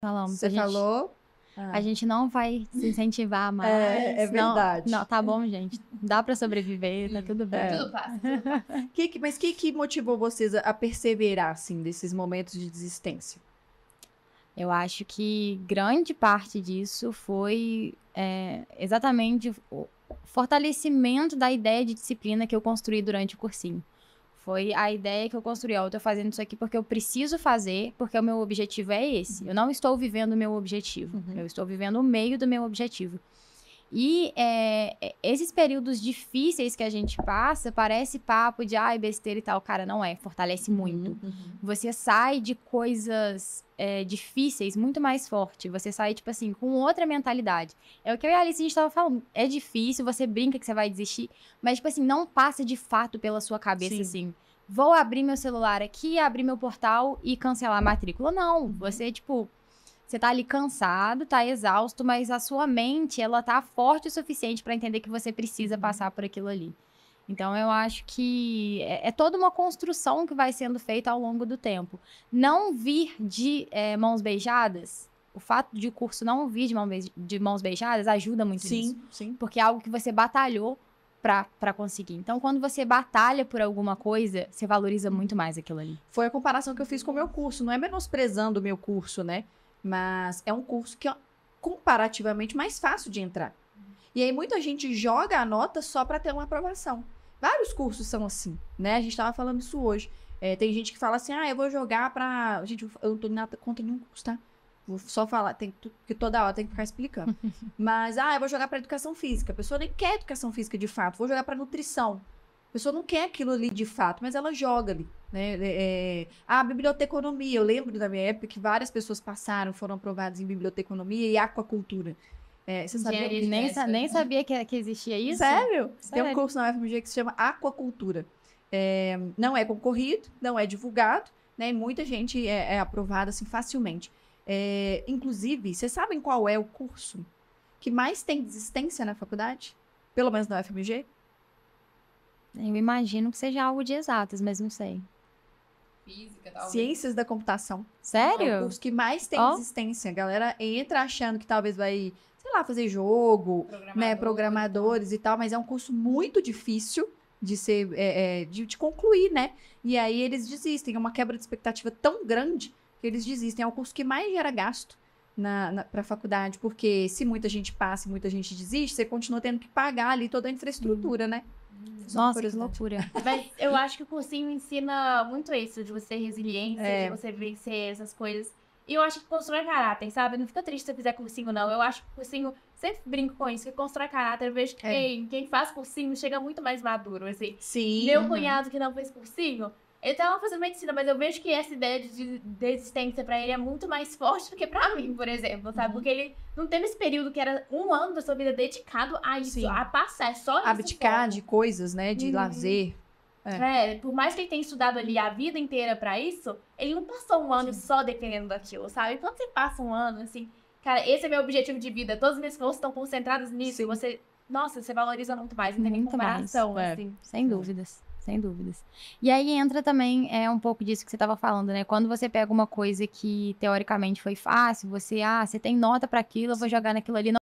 Falamos. Você gente... falou? A ah. gente não vai se incentivar mais. É, é verdade. Não, não, tá bom, gente. Dá para sobreviver, tá tudo bem. É. Tudo passa. Que, mas o que, que motivou vocês a perseverar, assim, desses momentos de desistência? Eu acho que grande parte disso foi é, exatamente o fortalecimento da ideia de disciplina que eu construí durante o cursinho. Foi a ideia que eu construí. Ó, eu tô fazendo isso aqui porque eu preciso fazer, porque o meu objetivo é esse. Uhum. Eu não estou vivendo o meu objetivo. Uhum. Eu estou vivendo o meio do meu objetivo. E é, é, esses períodos difíceis que a gente passa, parece papo de ai, besteira e tal. Cara, não é, fortalece muito. Uhum, uhum. Você sai de coisas é, difíceis muito mais forte. Você sai, tipo assim, com outra mentalidade. É o que eu e a Alice a gente tava falando. É difícil, você brinca que você vai desistir, mas, tipo assim, não passa de fato pela sua cabeça Sim. assim. Vou abrir meu celular aqui, abrir meu portal e cancelar a matrícula. Não, uhum. você, tipo, você tá ali cansado, tá exausto, mas a sua mente, ela tá forte o suficiente para entender que você precisa uhum. passar por aquilo ali. Então, eu acho que é, é, toda uma construção que vai sendo feita ao longo do tempo. Não vir de é, mãos beijadas, o fato de o curso não vir de, mão be de mãos beijadas ajuda muito sim, nisso. Sim, Porque é algo que você batalhou para conseguir. Então, quando você batalha por alguma coisa, você valoriza muito mais aquilo ali. Foi a comparação que eu fiz com o meu curso. Não é menosprezando o meu curso, né? Mas é um curso que é comparativamente mais fácil de entrar. E aí muita gente joga a nota só para ter uma aprovação. Vários cursos são assim, né? A gente estava falando isso hoje. É, tem gente que fala assim, ah, eu vou jogar pra... Gente, eu não tô nada contra nenhum curso, tá? Vou só falar, tem, porque toda hora tem que ficar explicando. Mas, ah, eu vou jogar pra educação física. A pessoa nem quer educação física de fato. Vou jogar pra nutrição. A pessoa não quer aquilo ali de fato, mas ela joga ali. Né? É, é a ah, biblioteconomia, eu lembro da minha época que várias pessoas passaram, foram aprovadas em biblioteconomia e aquacultura. É, você sabia que é nem, sa nem sabia que, que, existia isso? Sério? Sério? Tem um curso na UFMG que se chama Aquacultura. É, não é concorrido, não é divulgado, né? Muita gente é, é aprovada assim facilmente. É, inclusive, vocês sabem qual é o curso que mais tem desistência na faculdade? Pelo menos na UFMG? Eu imagino que seja algo de exatas, mas não sei. Física, talvez. Ciências da computação. Sério? É o curso que mais tem oh. existência. A galera entra achando que talvez vai, sei lá, fazer jogo, né, Programador. né, programadores e tal, mas é um curso muito difícil de ser, é, é, de, de concluir, né? E aí eles desistem. É uma quebra de expectativa tão grande que eles desistem. É o curso que mais gera gasto na, na para a faculdade, porque se muita gente passa e muita gente desiste, você continua tendo que pagar ali toda a infraestrutura, hum. né? Nossa, que tipo. loucura. Mas eu acho que o cursinho ensina muito isso, de você ser resiliente, é. de você vencer essas coisas. E eu acho que constrói caráter, sabe? Não fica triste se você fizer cursinho, não. Eu acho que cursinho, sempre brinco com isso, que constrói caráter. Eu vejo que é. quem, quem faz cursinho chega muito mais maduro, assim. Sim. Meu uhum. cunhado que não fez cursinho, ele tava tá fazendo medicina, mas eu vejo que essa ideia de desistência para ele é muito mais forte do que para mim, por exemplo, sabe? Uhum. Porque ele não teve esse período que era um ano da sua vida dedicado a isso, Sim. a passar, é só Abdicar de coisas, né? De uhum. lazer. É. é. por mais que ele tenha estudado ali a vida inteira para isso, ele não passou um ano Sim. só dependendo daquilo, sabe? Quando você passa um ano, assim, cara, esse é meu objetivo de vida, todos os meus esforços estão concentrados nisso, Sim. você, nossa, você valoriza muito mais, não tem nem comparação, mais. É, assim. sem dúvidas sem dúvidas. E aí entra também é um pouco disso que você estava falando, né? Quando você pega uma coisa que teoricamente foi fácil, você, ah, você tem nota para aquilo, eu vou jogar naquilo ali. Não